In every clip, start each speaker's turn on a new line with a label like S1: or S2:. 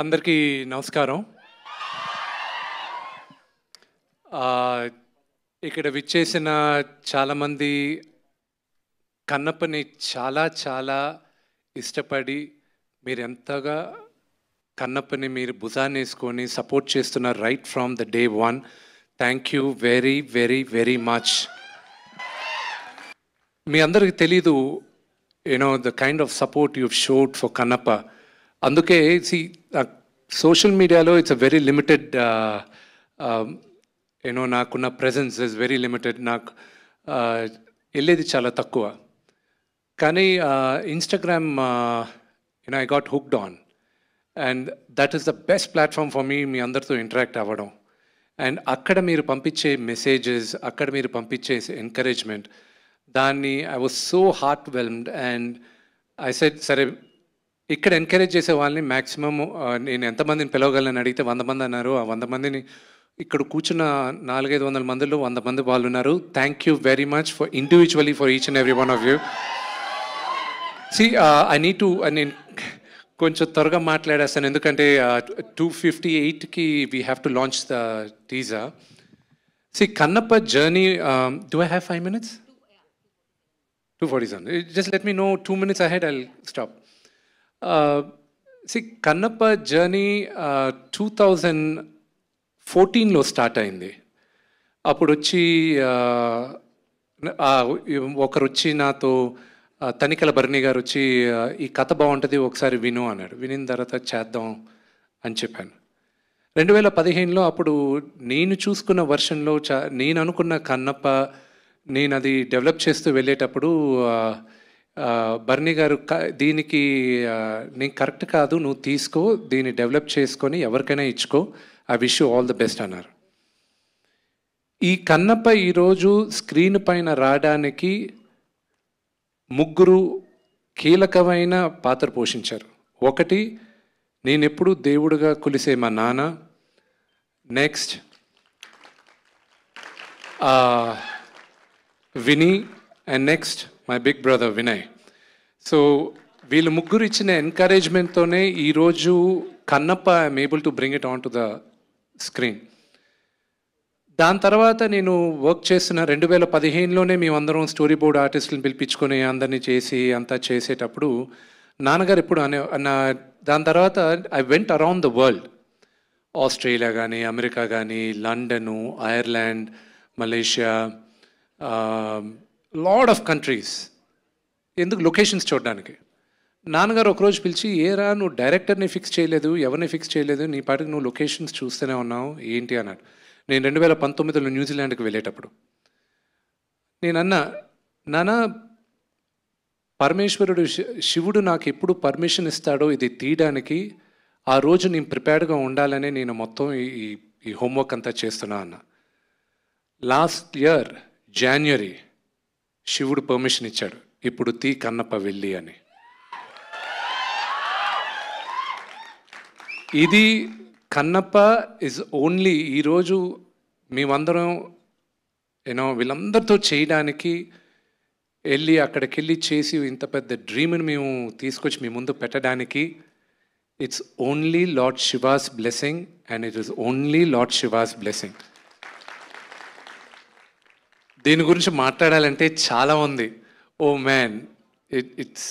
S1: అందరికీ నమస్కారం ఇక్కడ విచ్చేసిన చాలామంది కన్నప్పని చాలా చాలా ఇష్టపడి మీరు ఎంతగా కన్నప్పని మీరు భుజాన్ని వేసుకొని సపోర్ట్ చేస్తున్న right from the day one thank you very very very much మీ అందరికి తెలీదు you know the kind of support you've showed for Kannappa anduke see uh, social media lo it's a very limited uh, um, you know na kuna presence is very limited na nak elledi chala takkuva kani instagram uh, you know i got hooked on and that is the best platform for me me andarto interact avadam and akkada meer messages akkada meer pampiche encouragement Dani, i was so heartwhelmed and i said sare ఇక్కడ encourage చేసే వాళ్ళని maximum నేను ఎంతమందిని పిలవగలను అడిగితే వంద మంది అన్నారు ఆ వంద మందిని ఇక్కడ కూర్చున్న నాలుగైదు వందల మందిలో వంద మంది వాళ్ళు ఉన్నారు thank you very much for individually for each and every one of you see I need to నేను కొంచెం త్వరగా మాట్లాడేస్తాను ఎందుకంటే టూ ఫిఫ్టీ ఎయిట్కి we have to launch the teaser see Kannappa journey do I have five minutes two forty seven just let me know two minutes I had I stop see Kannappa journey two thousand ఫోర్టీన్లో start అయింది అప్పుడు వచ్చి ఒకరు వచ్చి నాతో తనికల భరణి గారు వచ్చి ఈ కథ బాగుంటుంది ఒకసారి విను అన్నాడు వినిన తర్వాత చేద్దాం అని చెప్పాను రెండు వేల పదిహేనులో అప్పుడు నేను చూసుకున్న వర్షన్లో చా నేను అనుకున్న కన్నప్ప నేను అది డెవలప్ చేస్తూ వెళ్ళేటప్పుడు బర్నీ గారు దీనికి నేను కరెక్ట్ కాదు నువ్వు తీసుకో దీన్ని డెవలప్ చేసుకొని ఎవరికైనా ఇచ్చుకో I wish all the best అన్నారు ఈ కన్నప్ప ఈరోజు స్క్రీన్ పైన రావడానికి ముగ్గురు కీలకమైన పాత్ర పోషించారు ఒకటి నేనెప్పుడు దేవుడుగా కొలిసే మా నాన్న next Vini and next my big brother Vinay so వీళ్ళు ముగ్గురు ఇచ్చిన ఎన్కరేజ్మెంట్తోనే ఈరోజు Kannappa I'm able to bring it on to the screen దాని తర్వాత నేను వర్క్ చేసిన రెండు వేల పదిహేనులోనే మేమందరం స్టోరీ బోర్డ్ ఆర్టిస్టులను పిలిపించుకొని అందరినీ చేసి అంతా చేసేటప్పుడు నాన్నగారు ఎప్పుడు అనే నా దాని తర్వాత I went around the world Australia కానీ అమెరికా కానీ London Ireland Malaysia lot of countries ఎందుకు లొకేషన్స్ చూడడానికి నాన్నగారు ఒకరోజు పిలిచి ఏరా నువ్వు డైరెక్టర్ని ఫిక్స్ చేయలేదు ఎవరిని ఫిక్స్ చేయలేదు నీ పాటికి నువ్వు లొకేషన్స్ చూస్తూనే ఉన్నావు ఏంటి అన్నాడు నేను రెండు వేల పంతొమ్మిదిలో న్యూజిలాండ్కి వెళ్ళేటప్పుడు నేను అన్న నానా పరమేశ్వరుడు శివుడు నాకు ఎప్పుడు పర్మిషన్ ఇస్తాడో ఇది తీయడానికి ఆ రోజు నేను ప్రిపేర్డ్గా ఉండాలనే నేను మొత్తం ఈ ఈ హోంవర్క్ అంతా చేస్తున్నా అన్న లాస్ట్ ఇయర్ జాన్యువరి శివుడు పర్మిషన్ ఇచ్చాడు ఇప్పుడు తీ కన్నప్ప వెళ్ళి అని ఇది కన్నప్ప ఇస్ ఓన్లీ ఈరోజు మేమందరం యూనో వీళ్ళందరితో చేయడానికి వెళ్ళి అక్కడికి వెళ్ళి చేసి ఇంత పెద్ద డ్రీమ్ని మేము తీసుకొచ్చి మీ ముందు పెట్టడానికి it's only lord Shiva's blessing and it is only lord Shiva's blessing దీని గురించి మాట్లాడాలంటే చాలా ఉంది oh man it it's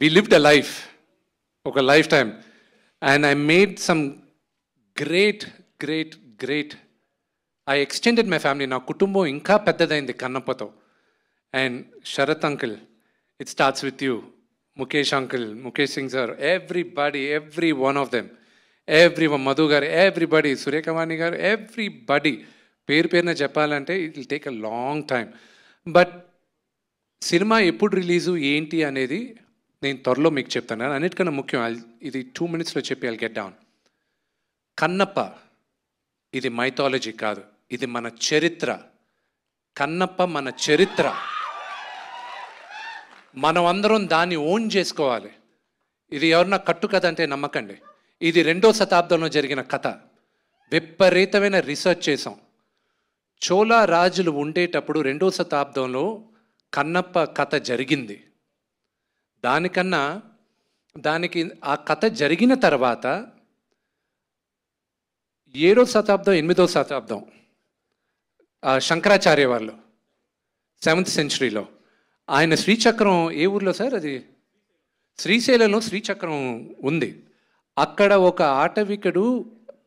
S1: we lived a life ఒక lifetime and I made some great great great I extended my family నా కుటుంబం ఇంకా పెద్దదైంది కన్నప్పతో and Sharath uncle it starts with you Mukesh uncle Mukesh Singh sir everybody every one of them every Madhu garu everybody సూర్యకవాణి గారు everybody పేరు పేరున చెప్పాలంటే it will take a long time but cinema ఎప్పుడు రిలీజు ఏంటి అనేది నేను త్వరలో మీకు చెప్తాను అన్నిటికన్నా ముఖ్యం ఇది టూ మినిట్స్లో చెప్పి ఐ గెట్ డౌన్ కన్నప్ప ఇది మైథాలజీ కాదు ఇది మన చరిత్ర కన్నప్ప మన చరిత్ర మనం అందరం దాన్ని ఓన్ చేసుకోవాలి ఇది ఎవరన్నా కట్టు కథ అంటే నమ్మకండి ఇది రెండో శతాబ్దంలో జరిగిన కథ విపరీతమైన రీసెర్చ్ చేసాం చోళ రాజులు ఉండేటప్పుడు రెండో శతాబ్దంలో కన్నప్ప కథ జరిగింది దానికన్నా దానికి ఆ కథ జరిగిన తర్వాత ఏడో శతాబ్దం ఎనిమిదో శతాబ్దం శంకరాచార్య వాళ్ళు సెవెంత్ సెంచరీలో ఆయన శ్రీచక్రం ఏ ఊర్లో సార్ అది శ్రీశైలంలో శ్రీచక్రం ఉంది అక్కడ ఒక ఆటవికుడు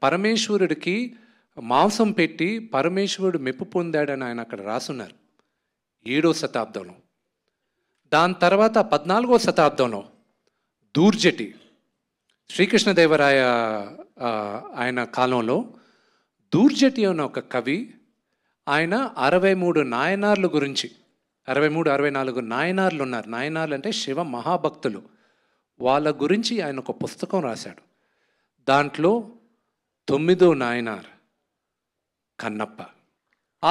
S1: పరమేశ్వరుడికి మాంసం పెట్టి పరమేశ్వరుడు మెప్పు పొందాడని ఆయన అక్కడ రాసున్నారు ఏడో శతాబ్దంలో దాని తర్వాత పద్నాలుగో శతాబ్దంలో దూర్జటి శ్రీకృష్ణదేవరాయ ఆయన కాలంలో దూర్జటి అన్న ఒక కవి ఆయన అరవై మూడు నాయనార్ల గురించి అరవై మూడు అరవై నాలుగు నాయనార్లు ఉన్నారు నాయనార్లు అంటే శివ మహాభక్తులు వాళ్ళ గురించి ఆయన ఒక పుస్తకం రాశాడు దాంట్లో తొమ్మిదో నాయనార్ కన్నప్ప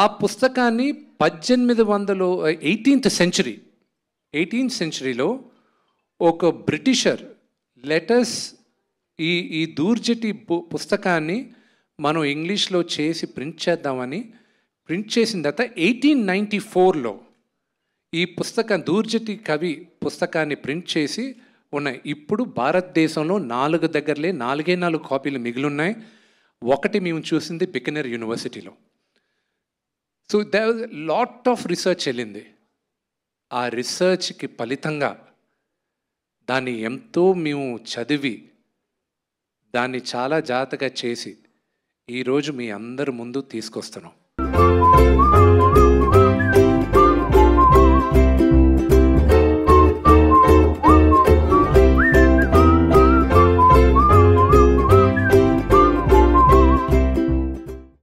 S1: ఆ పుస్తకాన్ని పద్దెనిమిది వందలు ఎయిటీన్త్ సెంచరీ ఎయిటీన్త్ సెంచరీలో ఒక బ్రిటిషర్ లెటర్స్ ఈ ఈ దూర్జటి పుస్తకాన్ని మనం ఇంగ్లీష్లో చేసి ప్రింట్ చేద్దామని ప్రింట్ చేసిన తర్వాత ఎయిటీన్ నైంటీ ఫోర్లో ఈ పుస్తకం దూర్జటి కవి పుస్తకాన్ని ప్రింట్ చేసి ఉన్నాయి ఇప్పుడు భారతదేశంలో నాలుగు దగ్గరలే నాలుగే నాలుగు కాపీలు మిగిలి ఉన్నాయి ఒకటి మేము చూసింది బికనర్ యూనివర్సిటీలో so they lot of research వెళ్ళింది ఆ రీసెర్చ్కి ఫలితంగా దాన్ని ఎంతో మేము చదివి దాన్ని చాలా జాగ్రత్తగా చేసి ఈరోజు మీ అందరి ముందు తీసుకొస్తున్నాం